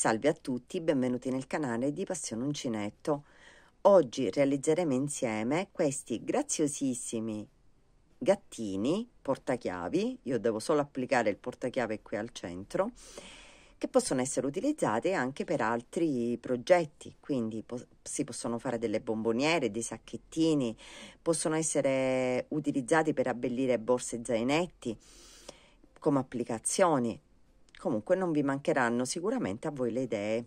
Salve a tutti, benvenuti nel canale di Passione Uncinetto. Oggi realizzeremo insieme questi graziosissimi gattini portachiavi, io devo solo applicare il portachiave qui al centro, che possono essere utilizzati anche per altri progetti, quindi po si possono fare delle bomboniere, dei sacchettini, possono essere utilizzati per abbellire borse e zainetti come applicazioni, Comunque non vi mancheranno sicuramente a voi le idee.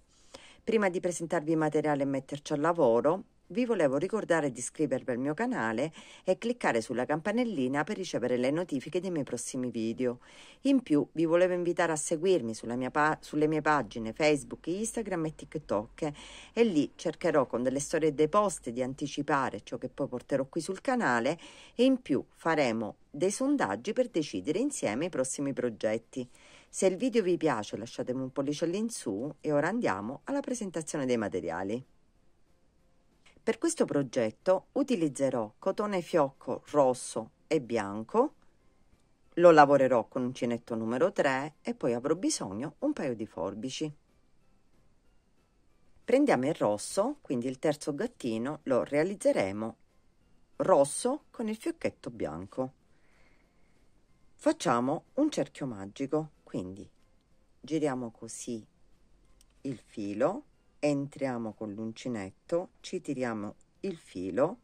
Prima di presentarvi il materiale e metterci al lavoro, vi volevo ricordare di iscrivervi al mio canale e cliccare sulla campanellina per ricevere le notifiche dei miei prossimi video. In più vi volevo invitare a seguirmi mia sulle mie pagine Facebook, Instagram e TikTok e lì cercherò con delle storie e dei post di anticipare ciò che poi porterò qui sul canale e in più faremo dei sondaggi per decidere insieme i prossimi progetti. Se il video vi piace lasciatemi un pollicello in su e ora andiamo alla presentazione dei materiali. Per questo progetto utilizzerò cotone fiocco rosso e bianco, lo lavorerò con uncinetto numero 3 e poi avrò bisogno un paio di forbici. Prendiamo il rosso, quindi il terzo gattino, lo realizzeremo rosso con il fiocchetto bianco. Facciamo un cerchio magico quindi giriamo così il filo entriamo con l'uncinetto ci tiriamo il filo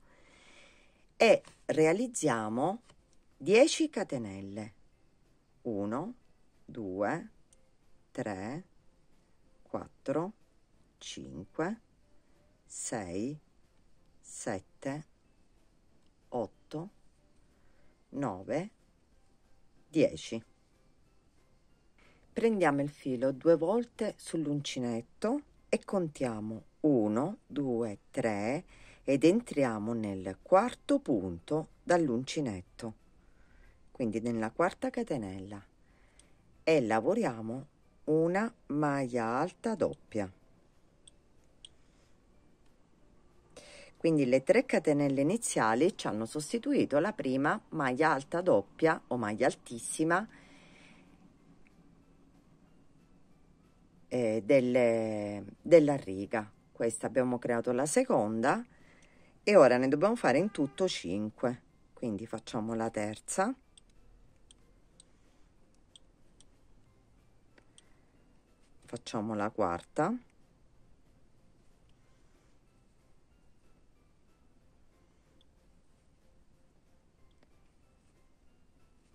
e realizziamo 10 catenelle 1 2 3 4 5 6 7 8 9 10 prendiamo il filo due volte sull'uncinetto e contiamo 1 2 3 ed entriamo nel quarto punto dall'uncinetto quindi nella quarta catenella e lavoriamo una maglia alta doppia quindi le 3 catenelle iniziali ci hanno sostituito la prima maglia alta doppia o maglia altissima eh, delle, della riga questa abbiamo creato la seconda e ora ne dobbiamo fare in tutto 5 quindi facciamo la terza facciamo la quarta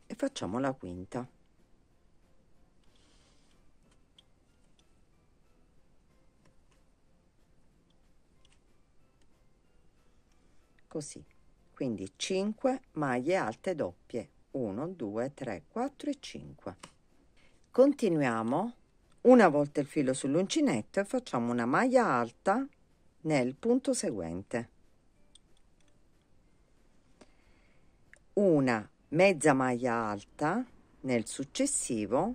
e facciamo la quinta così. Quindi 5 maglie alte doppie. 1, 2, 3, 4 e 5. Continuiamo una volta il filo sull'uncinetto e facciamo una maglia alta nel punto seguente. Una mezza maglia alta nel successivo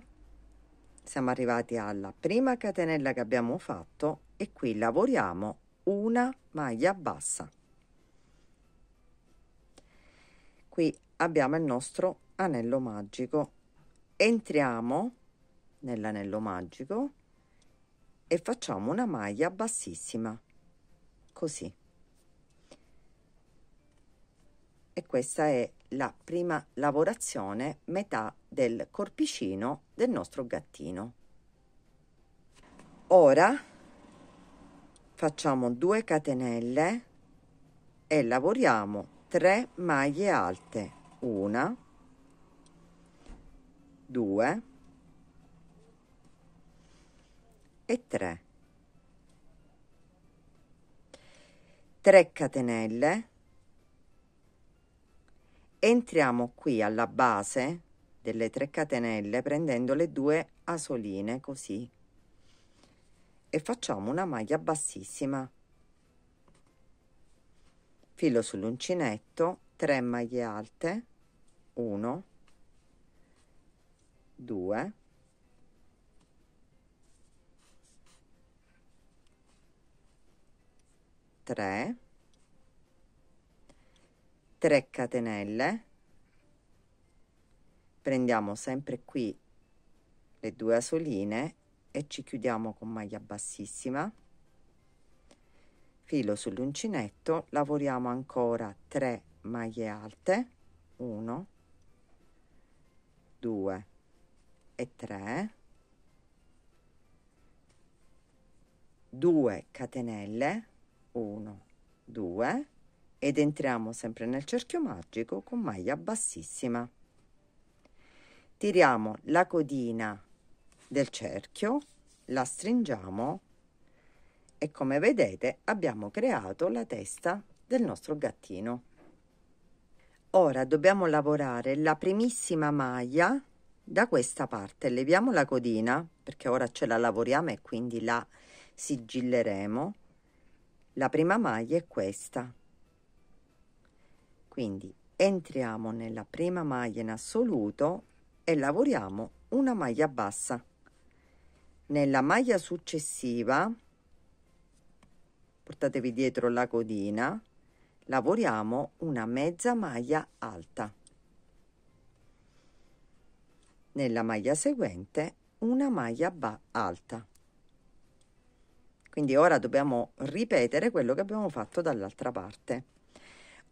siamo arrivati alla prima catenella che abbiamo fatto e qui lavoriamo una maglia bassa qui abbiamo il nostro anello magico entriamo nell'anello magico e facciamo una maglia bassissima così e questa è la prima lavorazione metà del corpicino del nostro gattino ora facciamo 2 catenelle e lavoriamo 3 maglie alte una 2 e 3 3 catenelle entriamo qui alla base delle 3 catenelle prendendo le due asoline così e facciamo una maglia bassissima filo sull'uncinetto 3 maglie alte 1 2 3 3 catenelle prendiamo sempre qui le due asoline e ci chiudiamo con maglia bassissima filo sull'uncinetto lavoriamo ancora 3 maglie alte 1 2 e 3 2 catenelle 1 2 ed entriamo sempre nel cerchio magico con maglia bassissima tiriamo la codina del cerchio la stringiamo e come vedete abbiamo creato la testa del nostro gattino. Ora dobbiamo lavorare la primissima maglia da questa parte, leviamo la codina perché ora ce la lavoriamo e quindi la sigilleremo. La prima maglia è questa. Quindi entriamo nella prima maglia in assoluto e lavoriamo una maglia bassa. Nella maglia successiva portatevi dietro la codina, lavoriamo una mezza maglia alta. Nella maglia seguente una maglia alta. Quindi ora dobbiamo ripetere quello che abbiamo fatto dall'altra parte.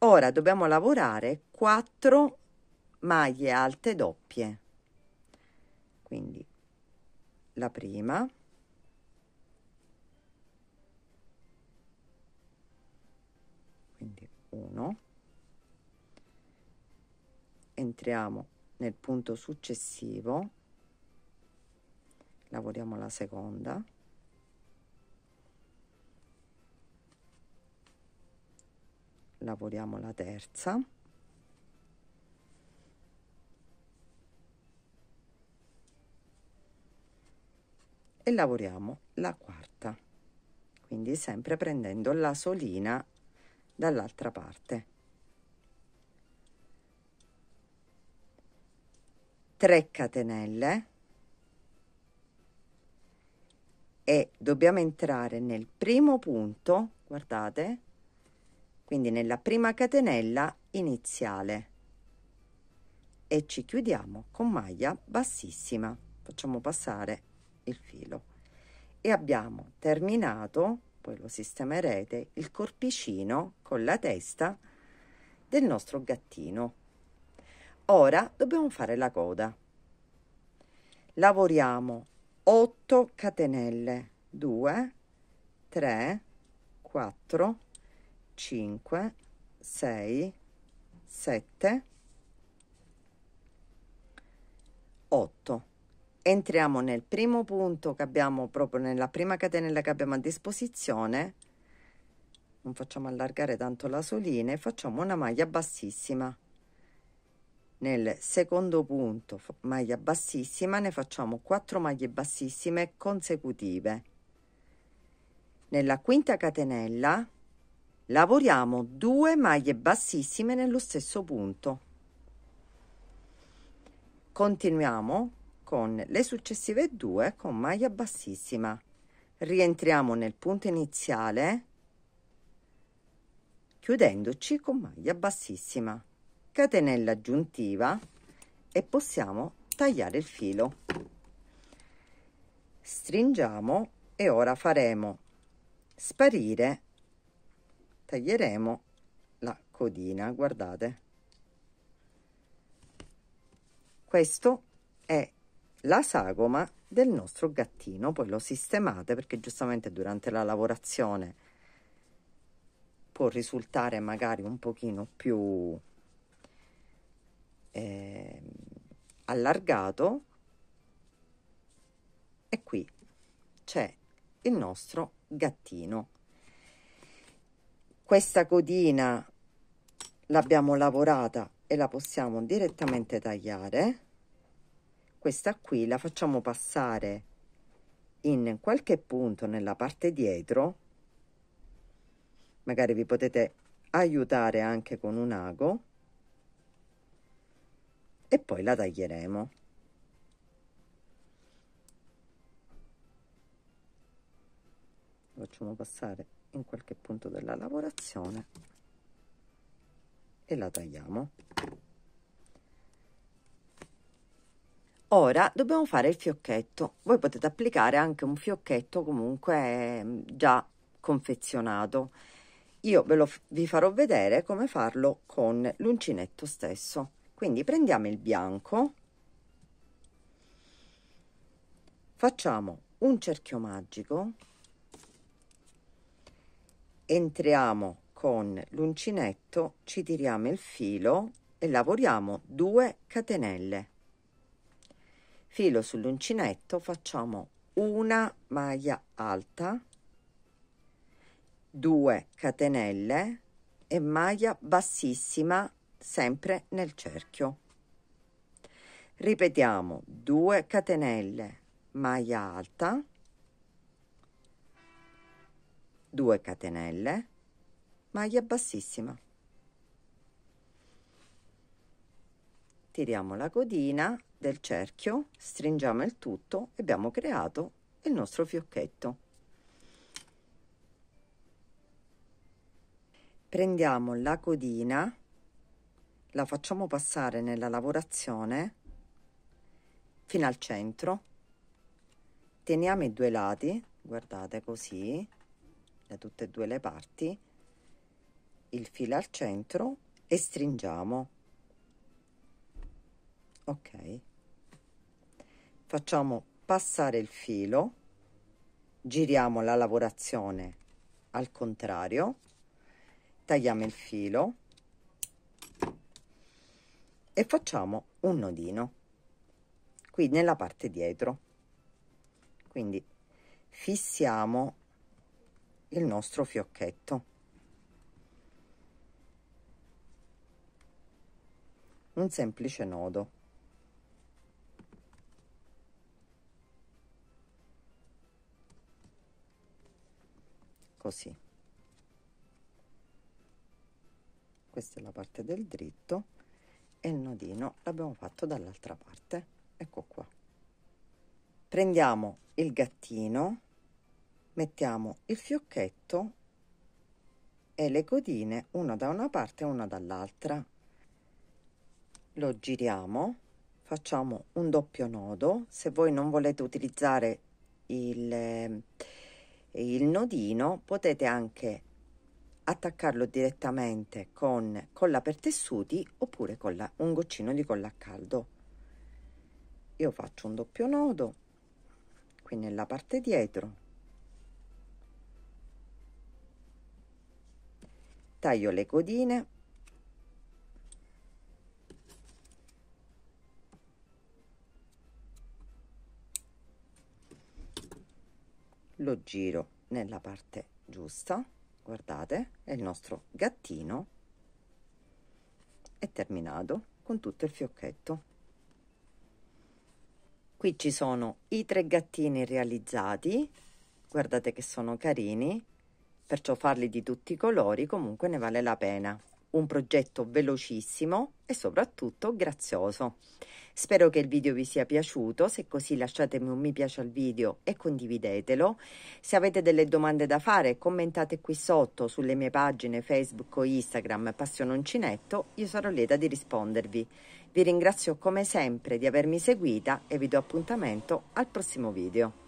Ora dobbiamo lavorare 4 maglie alte doppie. Quindi la prima, 1 entriamo nel punto successivo lavoriamo la seconda lavoriamo la terza e lavoriamo la quarta quindi sempre prendendo la solina dall'altra parte. 3 catenelle e dobbiamo entrare nel primo punto, guardate, quindi nella prima catenella iniziale e ci chiudiamo con maglia bassissima facciamo passare il filo e abbiamo terminato poi lo sistemerete, il corpicino con la testa del nostro gattino. Ora dobbiamo fare la coda. Lavoriamo 8 catenelle, 2, 3, 4, 5, 6, 7, 8 entriamo nel primo punto che abbiamo proprio nella prima catenella che abbiamo a disposizione non facciamo allargare tanto la solina e facciamo una maglia bassissima nel secondo punto maglia bassissima ne facciamo 4 maglie bassissime consecutive nella quinta catenella lavoriamo 2 maglie bassissime nello stesso punto continuiamo con le successive due con maglia bassissima rientriamo nel punto iniziale chiudendoci con maglia bassissima catenella aggiuntiva e possiamo tagliare il filo stringiamo e ora faremo sparire taglieremo la codina guardate questo è la sagoma del nostro gattino, poi lo sistemate perché giustamente durante la lavorazione può risultare magari un pochino più eh, allargato e qui c'è il nostro gattino. Questa codina l'abbiamo lavorata e la possiamo direttamente tagliare questa qui la facciamo passare in qualche punto nella parte dietro magari vi potete aiutare anche con un ago e poi la taglieremo facciamo passare in qualche punto della lavorazione e la tagliamo Ora dobbiamo fare il fiocchetto. Voi potete applicare anche un fiocchetto comunque ehm, già confezionato. Io ve lo, vi farò vedere come farlo con l'uncinetto stesso. Quindi prendiamo il bianco, facciamo un cerchio magico, entriamo con l'uncinetto, ci tiriamo il filo e lavoriamo due catenelle filo sull'uncinetto facciamo una maglia alta 2 catenelle e maglia bassissima sempre nel cerchio ripetiamo 2 catenelle maglia alta 2 catenelle maglia bassissima tiriamo la codina del cerchio, stringiamo il tutto e abbiamo creato il nostro fiocchetto. Prendiamo la codina, la facciamo passare nella lavorazione fino al centro, teniamo i due lati, guardate così, da tutte e due le parti, il filo al centro e stringiamo ok facciamo passare il filo giriamo la lavorazione al contrario tagliamo il filo e facciamo un nodino qui nella parte dietro quindi fissiamo il nostro fiocchetto un semplice nodo così questa è la parte del dritto e il nodino l'abbiamo fatto dall'altra parte ecco qua prendiamo il gattino mettiamo il fiocchetto e le codine una da una parte e una dall'altra lo giriamo facciamo un doppio nodo se voi non volete utilizzare il e il nodino potete anche attaccarlo direttamente con colla per tessuti oppure con la, un goccino di colla a caldo io faccio un doppio nodo qui nella parte dietro taglio le codine lo giro nella parte giusta guardate è il nostro gattino è terminato con tutto il fiocchetto qui ci sono i tre gattini realizzati guardate che sono carini perciò farli di tutti i colori comunque ne vale la pena un progetto velocissimo e soprattutto grazioso. Spero che il video vi sia piaciuto, se così lasciatemi un mi piace al video e condividetelo. Se avete delle domande da fare commentate qui sotto sulle mie pagine Facebook o Instagram Passiononcinetto, io sarò lieta di rispondervi. Vi ringrazio come sempre di avermi seguita e vi do appuntamento al prossimo video.